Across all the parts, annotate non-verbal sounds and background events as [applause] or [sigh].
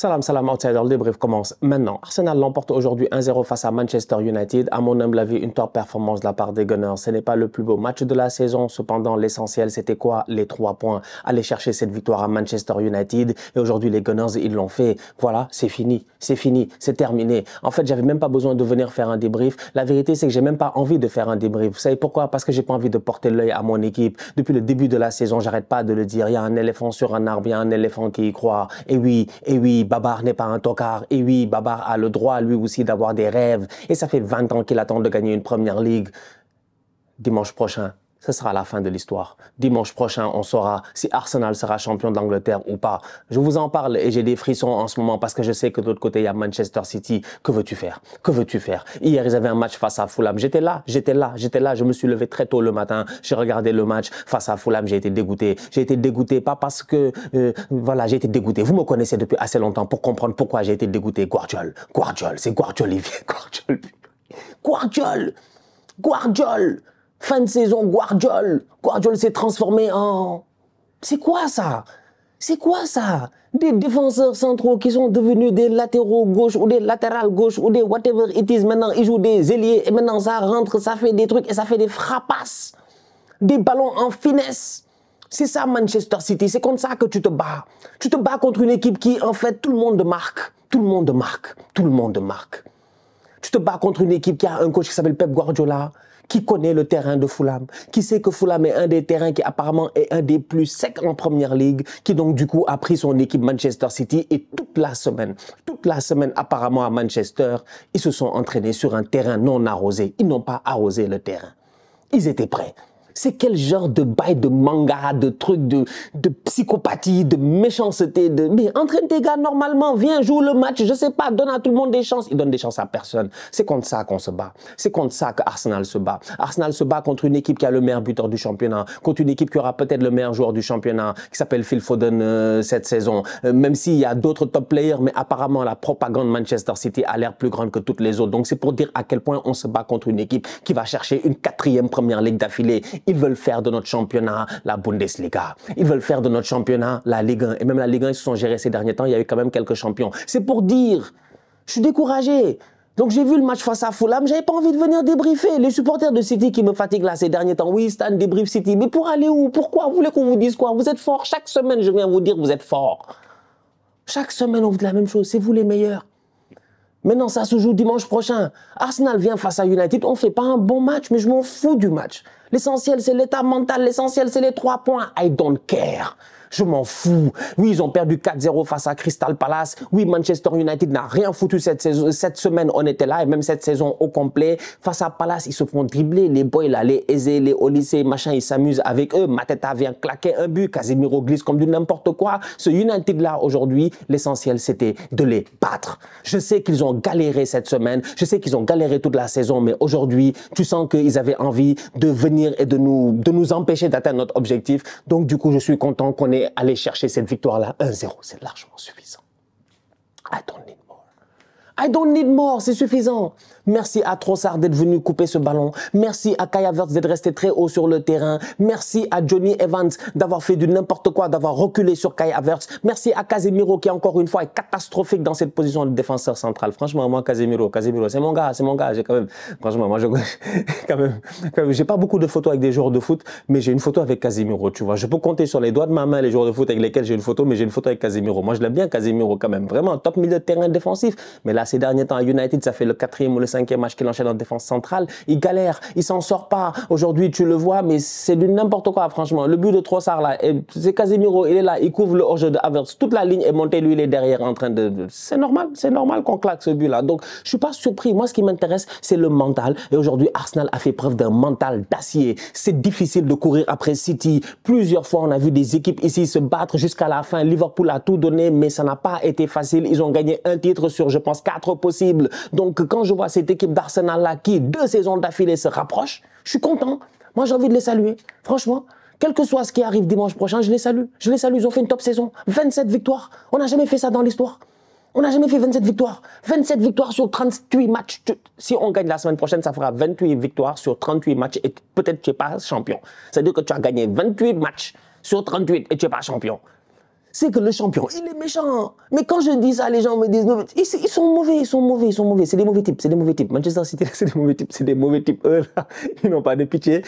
Salam, salam, outsider. Le débrief commence maintenant. Arsenal l'emporte aujourd'hui 1-0 face à Manchester United. À mon humble avis, une top performance de la part des Gunners. Ce n'est pas le plus beau match de la saison. Cependant, l'essentiel, c'était quoi Les trois points. Aller chercher cette victoire à Manchester United. Et aujourd'hui, les Gunners, ils l'ont fait. Voilà, c'est fini. C'est fini. C'est terminé. En fait, j'avais même pas besoin de venir faire un débrief. La vérité, c'est que j'ai même pas envie de faire un débrief. Vous savez pourquoi Parce que j'ai pas envie de porter l'œil à mon équipe. Depuis le début de la saison, j'arrête pas de le dire. Il y a un éléphant sur un arbre, il y a un éléphant qui y croit. Et oui, et oui, Babar n'est pas un tocard. Et oui, Babar a le droit, lui aussi, d'avoir des rêves. Et ça fait 20 ans qu'il attend de gagner une première ligue. Dimanche prochain, ce sera la fin de l'histoire. Dimanche prochain, on saura si Arsenal sera champion d'Angleterre ou pas. Je vous en parle et j'ai des frissons en ce moment parce que je sais que de l'autre côté, il y a Manchester City. Que veux-tu faire Que veux-tu faire Hier, ils avaient un match face à Fulham. J'étais là, j'étais là, j'étais là. Je me suis levé très tôt le matin. J'ai regardé le match face à Fulham. J'ai été dégoûté. J'ai été dégoûté, pas parce que... Euh, voilà, j'ai été dégoûté. Vous me connaissez depuis assez longtemps pour comprendre pourquoi j'ai été dégoûté. Guardiol, Guardiol, c'est Guardiol, il vient. Guardiol, Guardiol Fin de saison, Guardiol. Guardiol s'est transformé en... C'est quoi ça C'est quoi ça Des défenseurs centraux qui sont devenus des latéraux gauche ou des latérales gauche ou des whatever it is. Maintenant, ils jouent des ailiers et maintenant ça rentre, ça fait des trucs et ça fait des frappasses. Des ballons en finesse. C'est ça Manchester City, c'est comme ça que tu te bats. Tu te bats contre une équipe qui, en fait, tout le monde marque. Tout le monde marque. Tout le monde marque. Tu te bats contre une équipe qui a un coach qui s'appelle Pep Guardiola, qui connaît le terrain de Fulham, qui sait que Fulham est un des terrains qui apparemment est un des plus secs en Première Ligue, qui donc du coup a pris son équipe Manchester City et toute la semaine, toute la semaine apparemment à Manchester, ils se sont entraînés sur un terrain non arrosé. Ils n'ont pas arrosé le terrain. Ils étaient prêts. C'est quel genre de bail de manga, de truc, de, de psychopathie, de méchanceté, de... Mais entraîne tes gars normalement, viens, joue le match, je sais pas, donne à tout le monde des chances. Ils donnent des chances à personne. C'est contre ça qu'on se bat. C'est contre ça qu'Arsenal se bat. Arsenal se bat contre une équipe qui a le meilleur buteur du championnat, contre une équipe qui aura peut-être le meilleur joueur du championnat, qui s'appelle Phil Foden euh, cette saison. Euh, même s'il y a d'autres top players, mais apparemment la propagande Manchester City a l'air plus grande que toutes les autres. Donc c'est pour dire à quel point on se bat contre une équipe qui va chercher une quatrième première ligue d'affilée ils veulent faire de notre championnat la Bundesliga. Ils veulent faire de notre championnat la Ligue 1. Et même la Ligue 1, ils se sont gérés ces derniers temps. Il y avait quand même quelques champions. C'est pour dire, je suis découragé. Donc j'ai vu le match face à Fulham, j'avais pas envie de venir débriefer. Les supporters de City qui me fatiguent là ces derniers temps. Oui, Stan, débrief City. Mais pour aller où Pourquoi Vous voulez qu'on vous dise quoi Vous êtes forts. Chaque semaine, je viens vous dire vous êtes forts. Chaque semaine, on vous dit la même chose. C'est vous les meilleurs. Maintenant, ça se joue dimanche prochain. Arsenal vient face à United. On fait pas un bon match, mais je m'en fous du match. L'essentiel, c'est l'état mental. L'essentiel, c'est les trois points. I don't care. Je m'en fous. Oui, ils ont perdu 4-0 face à Crystal Palace. Oui, Manchester United n'a rien foutu cette, saison, cette semaine. On était là et même cette saison au complet. Face à Palace, ils se font dribbler. Les boys là, les Eze, les lycée, machin, ils s'amusent avec eux. Mateta vient claquer un but. Casemiro glisse comme du n'importe quoi. Ce United là, aujourd'hui, l'essentiel, c'était de les battre. Je sais qu'ils ont galéré cette semaine. Je sais qu'ils ont galéré toute la saison, mais aujourd'hui, tu sens qu'ils avaient envie de venir et de nous, de nous empêcher d'atteindre notre objectif. Donc, du coup, je suis content qu'on ait aller chercher cette victoire-là, 1-0, c'est largement suffisant. Attendez. I don't need more, c'est suffisant. Merci à Trossard d'être venu couper ce ballon. Merci à Kaya Verts d'être resté très haut sur le terrain. Merci à Johnny Evans d'avoir fait du n'importe quoi, d'avoir reculé sur Kaya Verts. Merci à Casemiro qui encore une fois est catastrophique dans cette position de défenseur central. Franchement, moi Casemiro, Casemiro, c'est mon gars, c'est mon gars. J'ai quand même, franchement, moi je, [laughs] quand même, j'ai pas beaucoup de photos avec des joueurs de foot, mais j'ai une photo avec Casemiro. Tu vois, je peux compter sur les doigts de ma main les joueurs de foot avec lesquels j'ai une photo, mais j'ai une photo avec Casemiro. Moi je l'aime bien Casemiro quand même, vraiment top milieu de terrain défensif. Mais là ces derniers temps à United, ça fait le quatrième ou le cinquième match qu'il enchaîne en défense centrale. Il galère, il s'en sort pas. Aujourd'hui, tu le vois, mais c'est n'importe quoi, franchement. Le but de Trossard, là, c'est Casemiro, il est là, il couvre le hors-jeu de Havertz. Toute la ligne est montée, lui, il est derrière en train de... C'est normal, c'est normal qu'on claque ce but-là. Donc, je suis pas surpris. Moi, ce qui m'intéresse, c'est le mental. Et aujourd'hui, Arsenal a fait preuve d'un mental d'acier. C'est difficile de courir après City. Plusieurs fois, on a vu des équipes ici se battre jusqu'à la fin. Liverpool a tout donné, mais ça n'a pas été facile. Ils ont gagné un titre sur, je pense, quatre possible. Donc quand je vois cette équipe d'Arsenal-là qui, deux saisons d'affilée, se rapproche, je suis content. Moi, j'ai envie de les saluer. Franchement, quel que soit ce qui arrive dimanche prochain, je les salue. Je les salue, ils ont fait une top saison. 27 victoires. On n'a jamais fait ça dans l'histoire. On n'a jamais fait 27 victoires. 27 victoires sur 38 matchs. Si on gagne la semaine prochaine, ça fera 28 victoires sur 38 matchs et peut-être tu n'es pas champion. C'est-à-dire que tu as gagné 28 matchs sur 38 et tu n'es pas champion c'est que le champion, il est méchant. Mais quand je dis ça, les gens me disent, ils, sont mauvais, ils sont mauvais, ils sont mauvais. C'est des mauvais types, c'est des mauvais types. Manchester City, [laughs] c'est des mauvais types, c'est des mauvais types. Eux, [laughs] ils n'ont pas de pitié.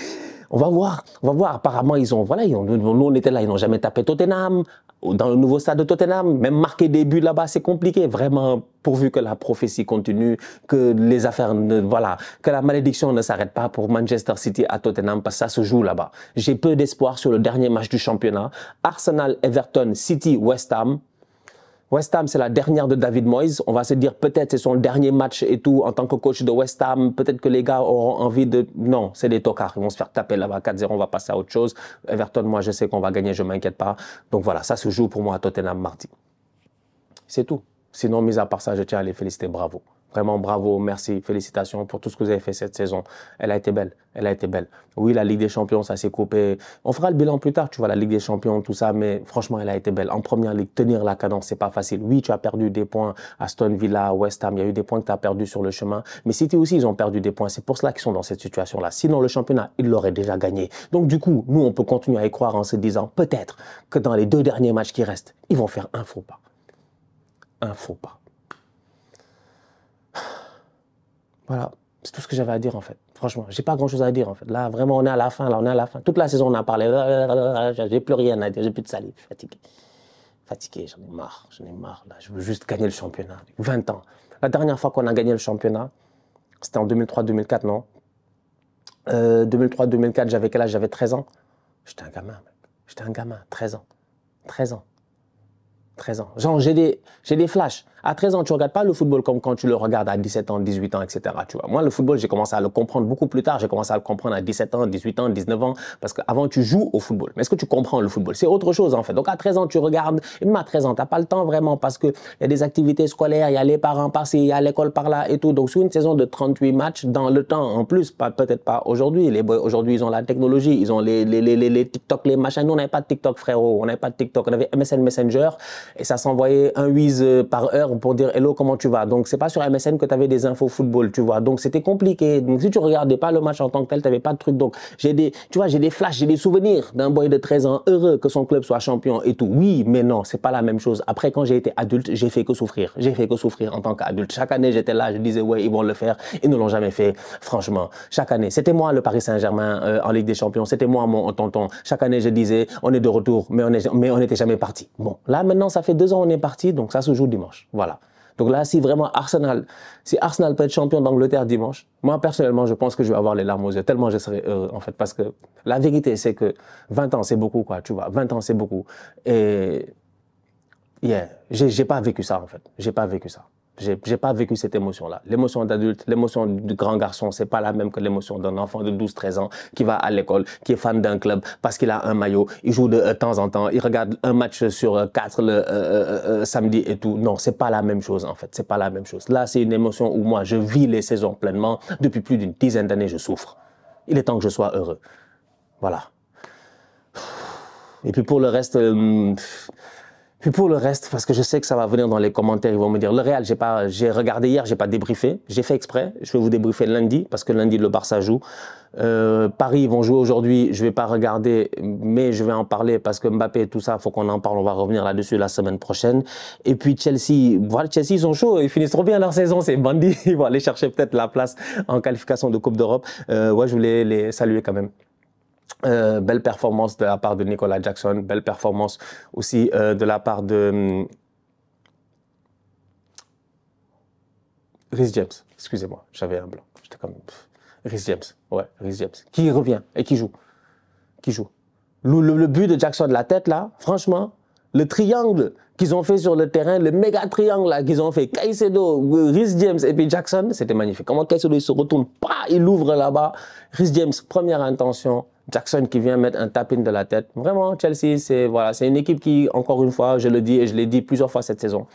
On va voir, on va voir. Apparemment, ils ont, voilà, ils ont, nous, on était là, ils n'ont jamais tapé Tottenham dans le nouveau stade de Tottenham. Même marquer des buts là-bas, c'est compliqué. Vraiment, pourvu que la prophétie continue, que les affaires ne, voilà, que la malédiction ne s'arrête pas pour Manchester City à Tottenham parce que ça se joue là-bas. J'ai peu d'espoir sur le dernier match du championnat. Arsenal, Everton, City, West Ham. West Ham, c'est la dernière de David Moyes. On va se dire peut-être c'est son dernier match et tout en tant que coach de West Ham. Peut-être que les gars auront envie de. Non, c'est des tocards. Ils vont se faire taper là-bas 4-0. On va passer à autre chose. Everton, moi, je sais qu'on va gagner. Je m'inquiète pas. Donc voilà, ça se joue pour moi à Tottenham mardi. C'est tout. Sinon, mis à part ça, je tiens à les féliciter. Bravo. Vraiment bravo, merci, félicitations pour tout ce que vous avez fait cette saison. Elle a été belle, elle a été belle. Oui, la Ligue des Champions, ça s'est coupé. On fera le bilan plus tard, tu vois, la Ligue des Champions, tout ça, mais franchement, elle a été belle. En première ligue, tenir la cadence, c'est pas facile. Oui, tu as perdu des points à Stone Villa, West Ham, il y a eu des points que tu as perdu sur le chemin, mais City aussi, ils ont perdu des points. C'est pour cela qu'ils sont dans cette situation-là. Sinon, le championnat, ils l'auraient déjà gagné. Donc, du coup, nous, on peut continuer à y croire en se disant peut-être que dans les deux derniers matchs qui restent, ils vont faire un faux pas. Un faux pas. Voilà, c'est tout ce que j'avais à dire en fait. Franchement, j'ai pas grand chose à dire en fait. Là, vraiment, on est à la fin. Là, on est à la fin. Toute la saison, on a parlé. J'ai plus rien à dire. J'ai plus de salive. Je suis fatigué. Fatigué, j'en ai marre. J'en ai marre. Là, je veux juste gagner le championnat. 20 ans. La dernière fois qu'on a gagné le championnat, c'était en 2003-2004, non 2003-2004, euh, j'avais quel âge J'avais 13 ans. J'étais un gamin. J'étais un gamin, 13 ans. 13 ans. 13 ans. Genre, j'ai des, j'ai des flashs. À 13 ans, tu regardes pas le football comme quand tu le regardes à 17 ans, 18 ans, etc. Tu vois. Moi, le football, j'ai commencé à le comprendre beaucoup plus tard. J'ai commencé à le comprendre à 17 ans, 18 ans, 19 ans. Parce qu'avant, tu joues au football. Mais est-ce que tu comprends le football? C'est autre chose, en fait. Donc, à 13 ans, tu regardes. Et même à 13 ans, t'as pas le temps vraiment parce que y a des activités scolaires, il y a les parents par-ci, il y a l'école par-là et tout. Donc, sur une saison de 38 matchs, dans le temps, en plus, pas, peut-être pas aujourd'hui. Les boys, aujourd'hui, ils ont la technologie. Ils ont les, les, les, TikTok, les machins. Nous, on n'avait pas de TikTok, frérot. On n'avait pas de TikTok. On avait MSN Messenger et ça s'envoyait un whiz euh, par heure pour dire hello, comment tu vas. Donc, c'est pas sur MSN que tu avais des infos football, tu vois. Donc, c'était compliqué. Donc, si tu regardais pas le match en tant que tel, tu pas de truc. Donc, j'ai des, tu vois, j'ai des flashs, j'ai des souvenirs d'un boy de 13 ans heureux que son club soit champion et tout. Oui, mais non, c'est pas la même chose. Après, quand j'ai été adulte, j'ai fait que souffrir. J'ai fait que souffrir en tant qu'adulte. Chaque année, j'étais là, je disais, ouais, ils vont le faire. Ils ne l'ont jamais fait, franchement. Chaque année, c'était moi le Paris Saint-Germain euh, en Ligue des Champions. C'était moi mon tonton. Chaque année, je disais, on est de retour, mais on, est, mais on n'était jamais parti. Bon, là, maintenant, ça fait deux ans on est parti, donc ça se joue dimanche. Voilà. Donc là, si vraiment Arsenal, si Arsenal peut être champion d'Angleterre dimanche, moi personnellement, je pense que je vais avoir les larmes aux yeux, tellement je serai heureux en fait, parce que la vérité, c'est que 20 ans, c'est beaucoup, quoi, tu vois, 20 ans, c'est beaucoup. Et, yeah, j'ai pas vécu ça en fait, j'ai pas vécu ça j'ai n'ai pas vécu cette émotion-là. L'émotion d'adulte, l'émotion du grand garçon, c'est pas la même que l'émotion d'un enfant de 12-13 ans qui va à l'école, qui est fan d'un club parce qu'il a un maillot, il joue de, euh, temps en temps, il regarde un match sur euh, quatre le euh, samedi et tout. Non, c'est pas la même chose en fait. C'est pas la même chose. Là, c'est une émotion où moi, je vis les saisons pleinement. Depuis plus d'une dizaine d'années, je souffre. Il est temps que je sois heureux. Voilà. Et puis pour le reste... Puis pour le reste, parce que je sais que ça va venir dans les commentaires, ils vont me dire le Real, j'ai pas, j'ai regardé hier, j'ai pas débriefé, j'ai fait exprès. Je vais vous débriefer lundi parce que lundi le Barça joue. Euh, Paris ils vont jouer aujourd'hui, je vais pas regarder, mais je vais en parler parce que Mbappé et tout ça, faut qu'on en parle. On va revenir là-dessus la semaine prochaine. Et puis Chelsea, voilà, Chelsea ils sont chauds, ils finissent trop bien leur saison, c'est bandit. [laughs] Ils vont aller chercher peut-être la place en qualification de Coupe d'Europe. Euh, ouais, je voulais les saluer quand même. Euh, belle performance de la part de Nicolas Jackson, belle performance aussi euh, de la part de hum, Rhys James. Excusez-moi, j'avais un blanc. J'étais comme Rhys James. Ouais, Rhys James. Qui revient et qui joue. Qui joue. Le, but de Jackson de la tête là, franchement, le triangle qu'ils ont fait sur le terrain, le méga triangle là qu'ils ont fait, Caicedo, Rhys James et puis Jackson, c'était magnifique. Comment Caicedo il se retourne, pas, il ouvre là-bas. Rhys James, première intention, Jackson qui vient mettre un tapin de la tête. Vraiment, Chelsea, c'est voilà, une équipe qui, encore une fois, je le dis et je l'ai dit plusieurs fois cette saison,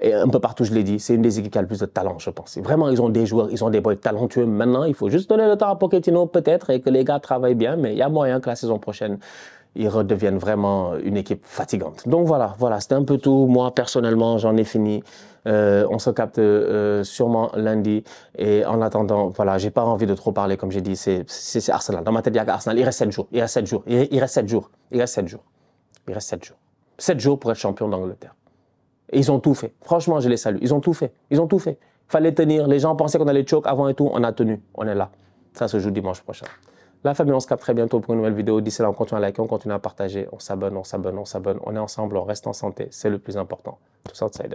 et un peu partout, je l'ai dit, c'est une des équipes qui a le plus de talent, je pense. vraiment, ils ont des joueurs, ils ont des boys talentueux. Maintenant, il faut juste donner le temps à Pochettino, peut-être, et que les gars travaillent bien, mais il y a moyen que la saison prochaine, ils redeviennent vraiment une équipe fatigante. Donc voilà, voilà, c'était un peu tout. Moi, personnellement, j'en ai fini. Euh, on se capte euh, sûrement lundi. Et en attendant, voilà, j'ai pas envie de trop parler, comme j'ai dit, c'est Arsenal. Dans ma tête, il y a Arsenal. Il reste 7 jours, il reste 7 jours, il reste 7 jours, il reste 7 jours. Il reste 7 jours. 7 jours pour être champion d'Angleterre. Et ils ont tout fait. Franchement, je les salue. Ils ont tout fait. Ils ont tout fait. Fallait tenir. Les gens pensaient qu'on allait choke avant et tout. On a tenu. On est là. Ça se joue dimanche prochain. La famille, on se capte très bientôt pour une nouvelle vidéo. D'ici là, on continue à liker, on continue à partager, on s'abonne, on s'abonne, on s'abonne. On est ensemble, on reste en santé. C'est le plus important. Tous outsiders.